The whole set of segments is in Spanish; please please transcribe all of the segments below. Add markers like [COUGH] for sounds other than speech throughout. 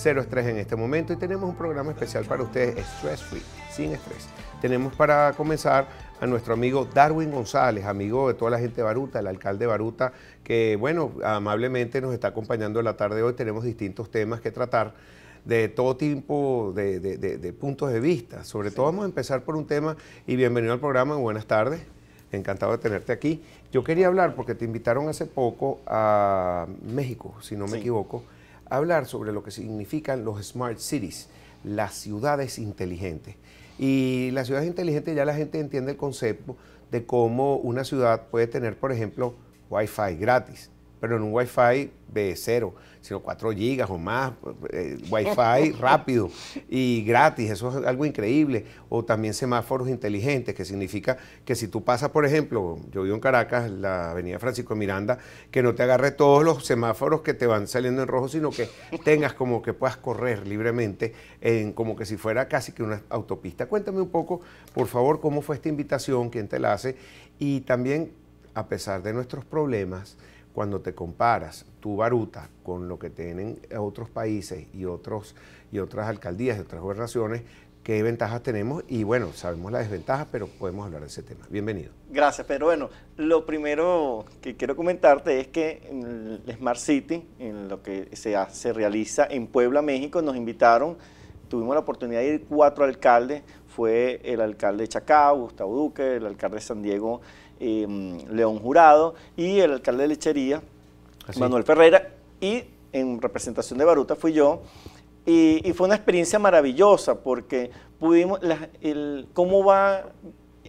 cero estrés en este momento y tenemos un programa especial para ustedes, Stress Free, sin estrés. Tenemos para comenzar a nuestro amigo Darwin González, amigo de toda la gente de Baruta, el alcalde de Baruta, que bueno, amablemente nos está acompañando la tarde hoy. Tenemos distintos temas que tratar de todo tipo de, puntos de vista. Sobre todo vamos a empezar por un tema y bienvenido al programa, buenas tardes. Encantado de tenerte aquí. Yo quería hablar porque te invitaron hace poco a México, si no me equivoco hablar sobre lo que significan los smart cities, las ciudades inteligentes. Y las ciudades inteligentes ya la gente entiende el concepto de cómo una ciudad puede tener, por ejemplo, Wi-Fi gratis, pero en un Wi-Fi de cero, sino 4 gigas o más, eh, Wi-Fi [LAUGHS] rápido y gratis, eso es algo increíble. O también semáforos inteligentes, que significa que si tú pasas, por ejemplo, yo vivo en Caracas, la avenida Francisco Miranda, que no te agarre todos los semáforos que te van saliendo en rojo, sino que [LAUGHS] tengas como que puedas correr libremente, en, como que si fuera casi que una autopista. Cuéntame un poco, por favor, cómo fue esta invitación, quién te la hace, y también, a pesar de nuestros problemas, cuando te comparas tu baruta con lo que tienen otros países y, otros, y otras alcaldías y otras gobernaciones, qué ventajas tenemos y bueno, sabemos las desventajas, pero podemos hablar de ese tema. Bienvenido. Gracias, pero bueno, lo primero que quiero comentarte es que el Smart City, en lo que se, se realiza en Puebla, México, nos invitaron Tuvimos la oportunidad de ir cuatro alcaldes, fue el alcalde de Chacao, Gustavo Duque, el alcalde de San Diego, em, León Jurado, y el alcalde de Lechería, ah, Manuel Ferreira, y en representación de Baruta fui yo. Y, fue una experiencia maravillosa porque pudimos, cómo va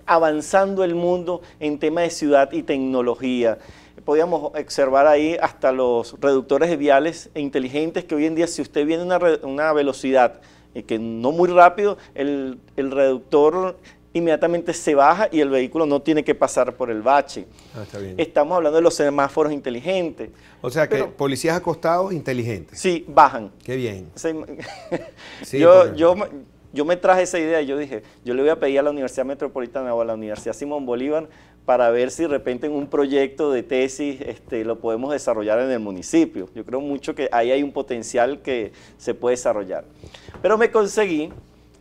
avanzando el mundo en tema de ciudad y tecnología. Podíamos observar ahí hasta los reductores de viales e inteligentes que hoy en día si usted viene a una velocidad y que no muy rápido, el, reductor inmediatamente se baja y el vehículo no tiene que pasar por el bache. Ah, Estamos hablando de los semáforos inteligentes. O sea que policías acostados inteligentes. Sí, bajan. Qué bien. [LAUGHS] [LAUGHS] yo, yo, yo me traje esa idea y yo dije, yo le voy a pedir a la Universidad Metropolitana o a la Universidad Simón Bolívar para ver si de repente en un proyecto de tesis este, lo podemos desarrollar en el municipio. Yo creo mucho que ahí hay un potencial que se puede desarrollar. Pero me conseguí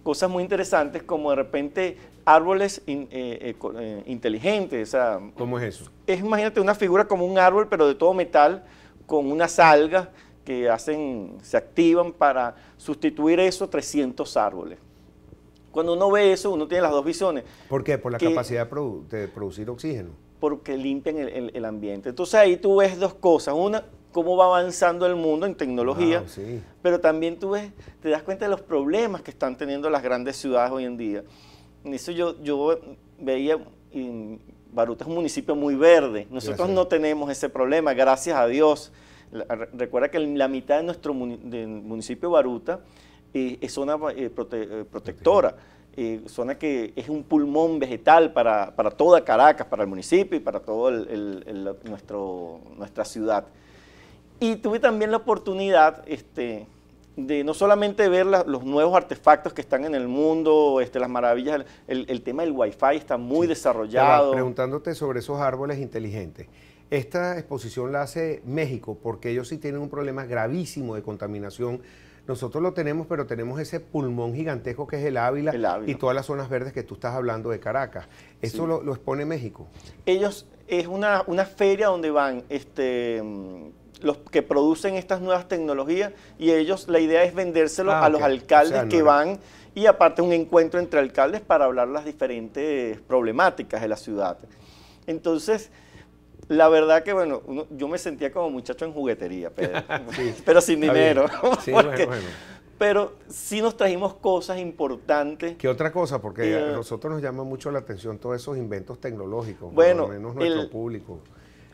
cosas muy interesantes como de repente árboles eh, eh, eh, inteligentes. ¿Cómo es eso? Es, imagínate, una figura como un árbol, pero de todo metal, con unas algas que hacen, se activan para sustituir esos 300 árboles. Cuando uno ve eso, uno tiene las dos visiones. ¿Por qué? Por la capacidad de, producir oxígeno. Porque limpian el, ambiente. Entonces ahí tú ves dos cosas. Una, cómo va avanzando el mundo en tecnología, pero también tú ves, te das cuenta de los problemas que están teniendo las grandes ciudades hoy en día. En eso yo, yo veía, en Baruta es un municipio muy verde. Nosotros no tenemos ese problema, gracias a Dios. recuerda que la mitad de nuestro municipio Baruta es zona eh, eh, protectora, zona que es un pulmón vegetal para, toda Caracas, para el municipio y para toda nuestro, nuestra ciudad. Y tuve también la oportunidad este, de no solamente ver los nuevos artefactos que están en el mundo, este, las maravillas, el, tema del Wi-Fi está muy desarrollado. preguntándote sobre esos árboles inteligentes. Esta exposición la hace México porque ellos sí tienen un problema gravísimo de contaminación nosotros lo tenemos, pero tenemos ese pulmón gigantesco que es el Ávila, y todas las zonas verdes que tú estás hablando de Caracas. ¿Eso lo, expone México? Ellos, es una, una feria donde van este, mm, los que producen estas nuevas tecnologías y ellos, la idea es vendérselo ah, a los alcaldes que van y aparte un encuentro entre alcaldes para hablar las diferentes problemáticas de la ciudad. Entonces, la verdad que, bueno, yo me sentía como muchacho en juguetería, [LAUGHS] [LAUGHS] pero sin dinero. [LAUGHS] Pero sí nos trajimos cosas importantes. ¿Qué otra cosa? Porque a eh, nosotros nos llama mucho la atención todos esos inventos tecnológicos, bueno, por lo menos nuestro público.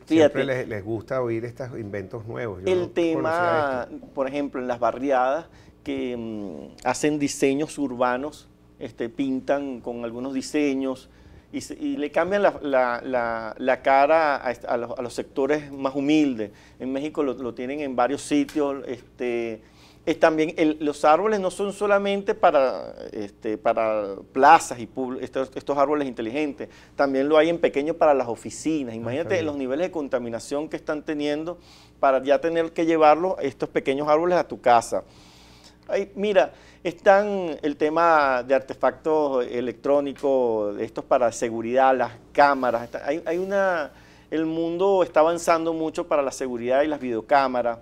Siempre les, gusta oír estos inventos nuevos. el tema, por ejemplo, en las barriadas que mm, hacen diseños urbanos, este, pintan con algunos diseños, y, le cambian la, la, la, cara a, los, sectores más humildes. En México lo, tienen en varios sitios. Este, es también los árboles no son solamente para, este, para plazas y estos, estos, árboles inteligentes, también lo hay en pequeño para las oficinas. Ah, Imagínate los niveles de contaminación que están teniendo para ya tener que llevarlo estos pequeños árboles a tu casa mira, están el tema de artefactos electrónicos, estos para seguridad, las cámaras. hay, una, el mundo está avanzando mucho para la seguridad y las videocámaras.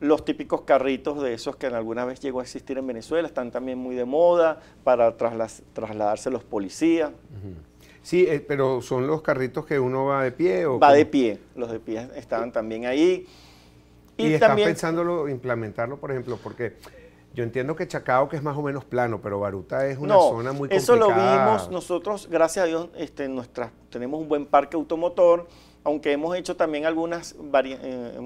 Los típicos carritos de esos que en alguna vez llegó a existir en Venezuela están también muy de moda para trasladarse los policías. Sí, eh, pero son los carritos que uno va de pie o va de pie. Los de pie estaban también ahí. Y, están también, pensándolo implementarlo, por ejemplo, porque yo entiendo que Chacao, que es más o menos plano, pero Baruta es una zona muy complicada. Eso lo vimos nosotros, gracias a Dios, este, tenemos un buen parque automotor, aunque hemos hecho también algunas eh,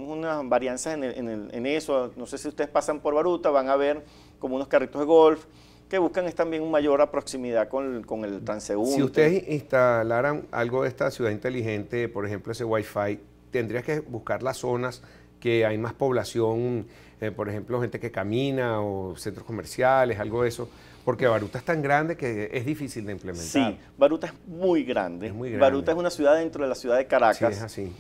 varianzas en, el, en, eso. No sé si ustedes pasan por Baruta, van a ver como unos carritos de golf que buscan es también una mayor proximidad con el, con el transeúnte. Si ustedes instalaran algo de esta ciudad inteligente, por ejemplo ese Wi-Fi, tendrías que buscar las zonas que hay más población, eh, por ejemplo, gente que camina o centros comerciales, algo de eso. Porque Baruta es tan grande que es difícil de implementar. Sí, Baruta es muy grande. Baruta es una ciudad dentro de la ciudad de Caracas. Sí, es así.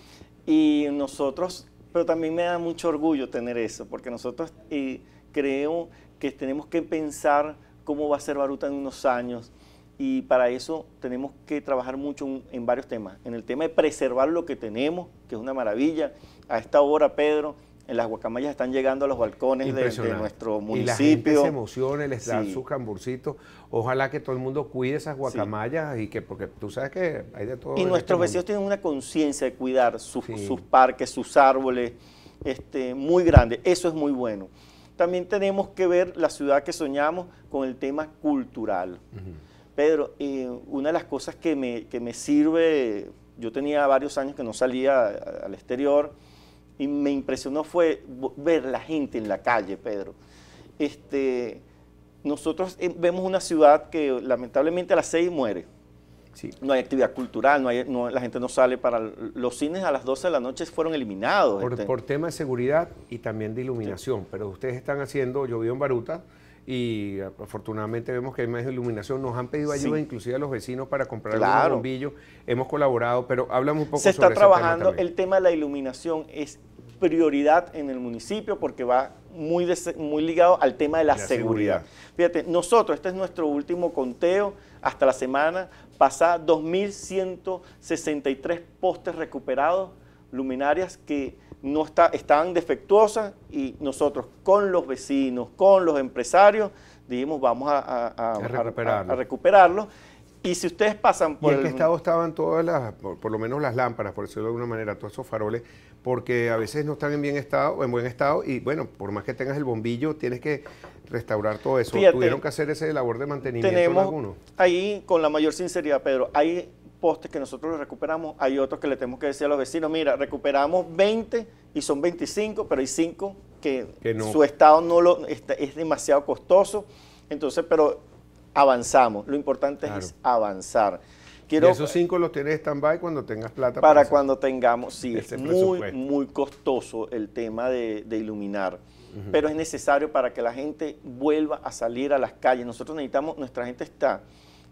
Y nosotros, pero también me da mucho orgullo tener eso, porque nosotros eh, creo que tenemos que pensar cómo va a ser Baruta en unos años. Y para eso tenemos que trabajar mucho en varios temas. En el tema de preservar lo que tenemos, que es una maravilla. A esta hora, Pedro, en las guacamayas están llegando a los balcones de, nuestro municipio. Y la gente se emociona, les dan sus camburcitos. Ojalá que todo el mundo cuide esas guacamayas y que, porque tú sabes que hay de todo. Y nuestros este vecinos tienen una conciencia de cuidar sus, parques, sus árboles, este, muy grande. Eso es muy bueno. También tenemos que ver la ciudad que soñamos con el tema cultural. Pedro, eh, una de las cosas que me, que me sirve yo tenía varios años que no salía al exterior y me impresionó fue ver la gente en la calle, Pedro. Este, nosotros eh, vemos una ciudad que lamentablemente a las seis muere. No hay actividad cultural, no hay, la gente no sale para... Los cines a las 12 de la noche fueron eliminados. Este. Por, tema de seguridad y también de iluminación, pero ustedes están haciendo, yo en Baruta, y afortunadamente vemos que hay más iluminación. Nos han pedido ayuda inclusive a los vecinos para comprar claro. bombillos. Hemos colaborado, pero hablamos un poco Se está trabajando, el tema de la iluminación es prioridad en el municipio porque va muy, muy ligado al tema de la, seguridad. seguridad. Fíjate, nosotros, este es nuestro último conteo hasta la semana pasada, 2.163 postes recuperados, luminarias que no está, están defectuosas y nosotros con los vecinos, con los empresarios, dijimos vamos a, recuperarlos. a, Y si ustedes pasan por... ¿Y en qué estado estaban todas las, por, lo menos las lámparas, por decirlo de alguna manera, todos esos faroles? Porque a veces no están en bien estado, en buen estado, y bueno, por más que tengas el bombillo, tienes que restaurar todo eso. Tuvieron que hacer ese labor de mantenimiento tenemos Ahí, con la mayor sinceridad, Pedro, hay postes que nosotros los recuperamos, hay otros que le tenemos que decir a los vecinos, mira, recuperamos 20 y son 25, pero hay 5 que, su estado no lo es demasiado costoso. Entonces, pero avanzamos. Lo importante es avanzar. Quiero, esos 5 los tienes stand-by cuando tengas plata. Para, cuando tengamos, sí, es muy, muy costoso el tema de, iluminar, pero es necesario para que la gente vuelva a salir a las calles. Nosotros necesitamos, nuestra gente está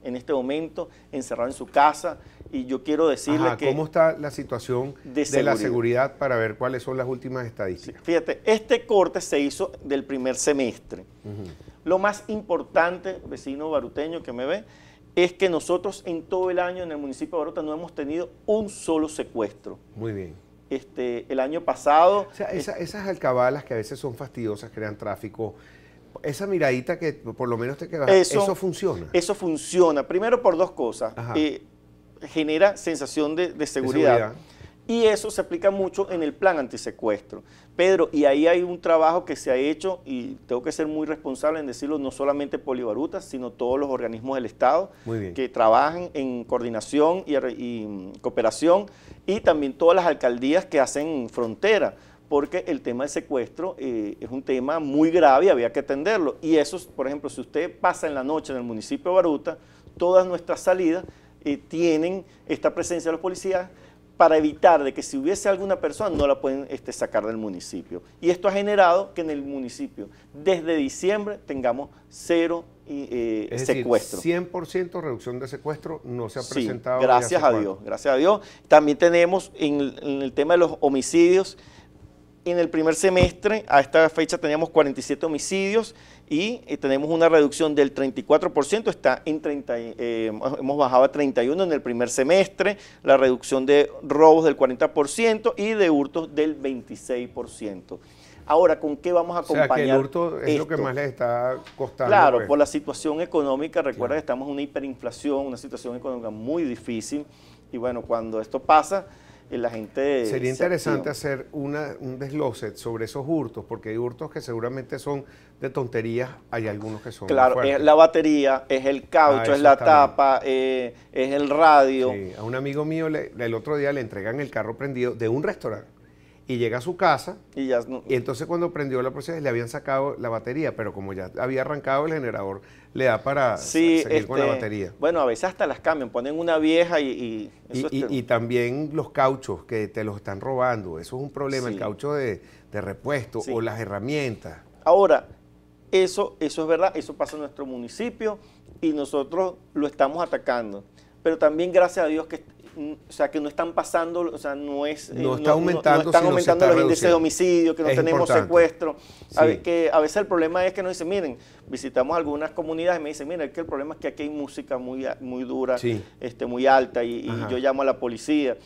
en este momento encerrado en su casa y yo quiero decirle que... ¿Cómo está la situación de, la seguridad para ver cuáles son las últimas estadísticas? fíjate, este corte se hizo del primer semestre. Lo más importante, vecino baruteño que me ve, es que nosotros en todo el año en el municipio de Baruta no hemos tenido un solo secuestro. Muy bien. Este, el año pasado... O sea, esas alcabalas que a veces son fastidiosas, crean tráfico, esa miradita que por lo menos te quedas, eso, funciona. Eso funciona, primero por dos cosas. Eh, genera sensación de, seguridad. Y eso se aplica mucho en el plan antisecuestro. Pedro, y ahí hay un trabajo que se ha hecho, y tengo que ser muy responsable en decirlo, no solamente Polibaruta, sino todos los organismos del Estado que trabajan en coordinación y mm, cooperación, y también todas las alcaldías que hacen frontera porque el tema del secuestro eh, es un tema muy grave y había que atenderlo. Y eso, por ejemplo, si usted pasa en la noche en el municipio de Baruta, todas nuestras salidas eh, tienen esta presencia de los policías para evitar de que si hubiese alguna persona no la pueden este, sacar del municipio. Y esto ha generado que en el municipio desde diciembre tengamos cero eh, eh secuestro. 100% reducción de secuestro no se ha presentado. gracias a Dios, gracias a Dios. También tenemos en el tema de los homicidios, en el primer semestre, a esta fecha teníamos 47 homicidios y eh, tenemos una reducción del 34%, está en 30, eh, hemos bajado a 31 en el primer semestre, la reducción de robos del 40% y de hurtos del 26%. Ahora, ¿con qué vamos a acompañar? O sea, el hurto es lo que más les está costando. Claro, pues. por la situación económica, recuerda que estamos en una hiperinflación, una situación económica muy difícil, y bueno, cuando esto pasa, Sería interesante hacer una, un desglose sobre esos hurtos, porque hay hurtos que seguramente son de tonterías, hay algunos que son... Claro, es la batería, es el caucho, ah, es la tapa, eh, es el radio. a un amigo mío el otro día le entregan el carro prendido de un restaurante y llega a su casa. Y entonces cuando prendió la procesión le habían sacado la batería, pero como ya había arrancado el generador, le da para seguir con la este, batería. Bueno, a veces hasta las cambian, ponen una vieja y... Y, también los cauchos que te los están robando, eso es un problema, el caucho de, repuesto o las herramientas. Ahora, eso, eso es verdad, eso pasa en nuestro municipio y nosotros lo estamos atacando. Pero también gracias a Dios que o sea, que no están pasando, o sea, no es... Eh, no, aumentando, están aumentando los índices de homicidio, que no tenemos secuestro. A, que a veces el problema es que nos dicen, miren, visitamos algunas comunidades y me dicen, miren, que el problema es que aquí hay música muy, muy dura, este, muy alta, y, yo llamo a la policía.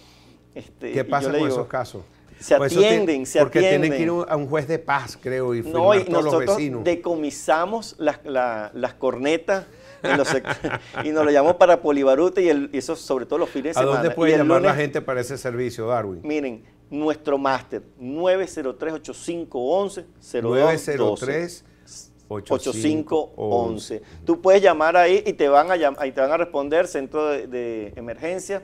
Este, ¿Qué pasa con esos casos? se pues atienden, se atienden. Porque tienen que ir a un juez de paz, creo, y, no, y nosotros los vecinos. Decomisamos las, las cornetas y nos lo llamó para Polibarute y, eso sobre todo los fines de semana. ¿A dónde puede llamar la gente para ese servicio, Darwin? Miren, nuestro máster 903-8511-0212. 903 8511. Tú puedes llamar ahí y te van a, y te van a responder centro de, emergencia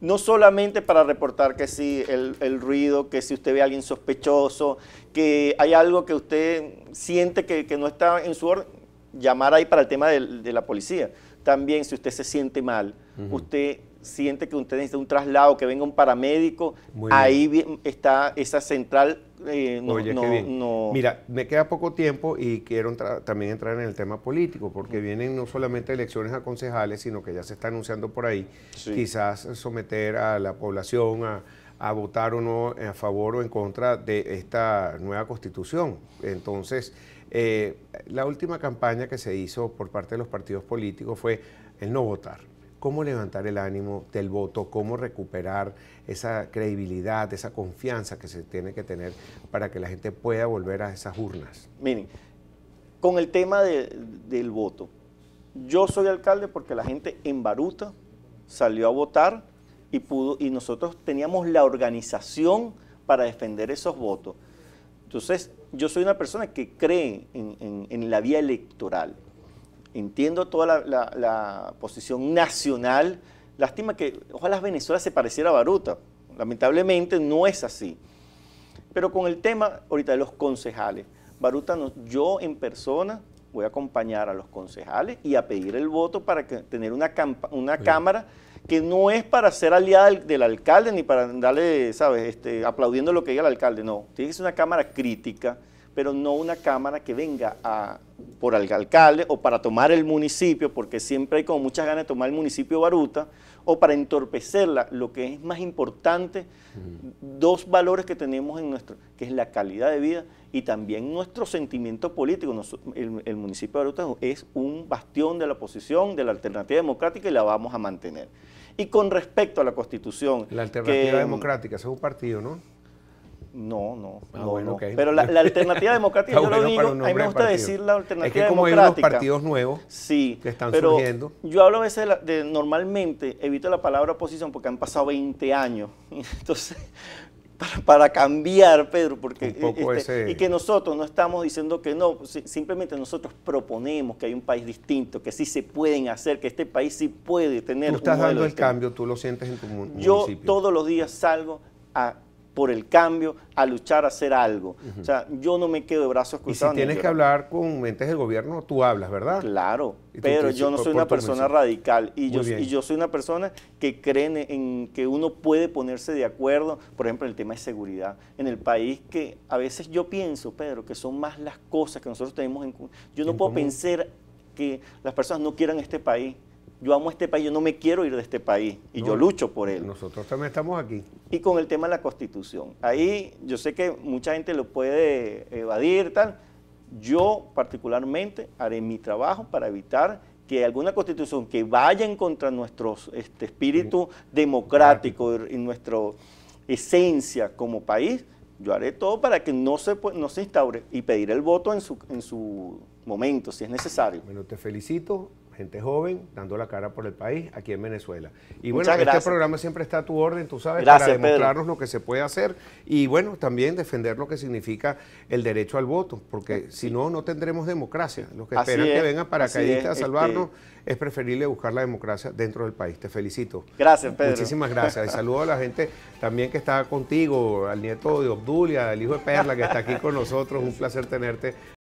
no solamente para reportar que si el, ruido, que si usted ve a alguien sospechoso, que hay algo que usted siente que, no está en su orden, llamar ahí para el tema de, la policía. También si usted se siente mal, usted siente que usted necesita un traslado, que venga un paramédico, ahí está esa central. Eh, no, Mira, me queda poco tiempo y quiero también entrar en el tema político, porque vienen no solamente elecciones a concejales, sino que ya se está anunciando por ahí, quizás someter a la población a, a votar o no a favor o en contra de esta nueva constitución. Entonces, eh, la última campaña que se hizo por parte de los partidos políticos fue el no votar. ¿Cómo levantar el ánimo del voto? ¿Cómo recuperar esa credibilidad, esa confianza que se tiene que tener para que la gente pueda volver a esas urnas? Miren, con el tema del voto, yo soy alcalde porque la gente en Baruta salió a votar y, pudo, y nosotros teníamos la organización para defender esos votos. Entonces, yo soy una persona que cree en, la vía electoral. Entiendo toda la, posición nacional. Lástima que ojalá Venezuela se pareciera a Baruta. Lamentablemente no es así. Pero con el tema ahorita de los concejales, Baruta, yo en persona voy a acompañar a los concejales y a pedir el voto para tener una, una Cámara que no es para ser aliada del, alcalde ni para darle, ¿sabes?, este, aplaudiendo lo que diga el alcalde, no. Tiene que ser una Cámara crítica, pero no una Cámara que venga a, por el alcalde o para tomar el municipio, porque siempre hay como muchas ganas de tomar el municipio Baruta, o para entorpecerla, lo que es más importante, dos valores que tenemos en nuestro, que es la calidad de vida y también nuestro sentimiento político. el, municipio de Baruta es un bastión de la oposición, de la alternativa democrática y la vamos a mantener. Y con respecto a la constitución... La alternativa democrática, es un partido, ¿no? No, no. Ah, no, Pero la, alternativa [LAUGHS] democrática, yo lo digo, a mí me gusta decir la alternativa es que como Hay partidos nuevos sí, que están surgiendo. Yo hablo a veces de, normalmente, evito la palabra oposición porque han pasado 20 años. [LAUGHS] Entonces, para, cambiar, Pedro, porque este, y que nosotros no estamos diciendo que no, simplemente nosotros proponemos que hay un país distinto, que sí se pueden hacer, que este país sí puede tener. Tú estás dando el cambio, tú lo sientes en tu municipio. Yo todos los días salgo a por el cambio, a luchar, a hacer algo. O sea, yo no me quedo de brazos cruzados. Y si tienes que hablar con mentes del gobierno, tú hablas, ¿verdad? Claro, pero yo no soy una persona radical y yo, y yo, soy una persona que cree en, que uno puede ponerse de acuerdo, por ejemplo, en el tema de seguridad. En el país que a veces yo pienso, Pedro, que son más las cosas que nosotros tenemos en Yo no puedo pensar que las personas no quieran este país yo amo este país, yo no me quiero ir de este país y yo lucho por él. Nosotros también estamos aquí. Y con el tema de la constitución. Ahí yo sé que mucha gente lo puede evadir, tal. Yo particularmente haré mi trabajo para evitar que alguna constitución que vaya en contra de nuestro este, espíritu democrático y nuestra esencia como país, yo haré todo para que no se, no se instaure y pedir el voto en su, en su momento, si es necesario. Bueno, te felicito gente joven dando la cara por el país aquí en Venezuela. Y bueno, este programa siempre está a tu orden, tú sabes, para demostrarnos lo que se puede hacer y bueno, también defender lo que significa el derecho al voto, porque eh, si no, no tendremos democracia. Los que esperan que vengan paracaidistas a este salvarnos es preferible buscar la democracia dentro del país. Te felicito. Gracias, Pedro. Muchísimas gracias. Y saludo a la gente también que está contigo, al nieto de Obdulia, al hijo de Perla que está aquí con nosotros. Un placer tenerte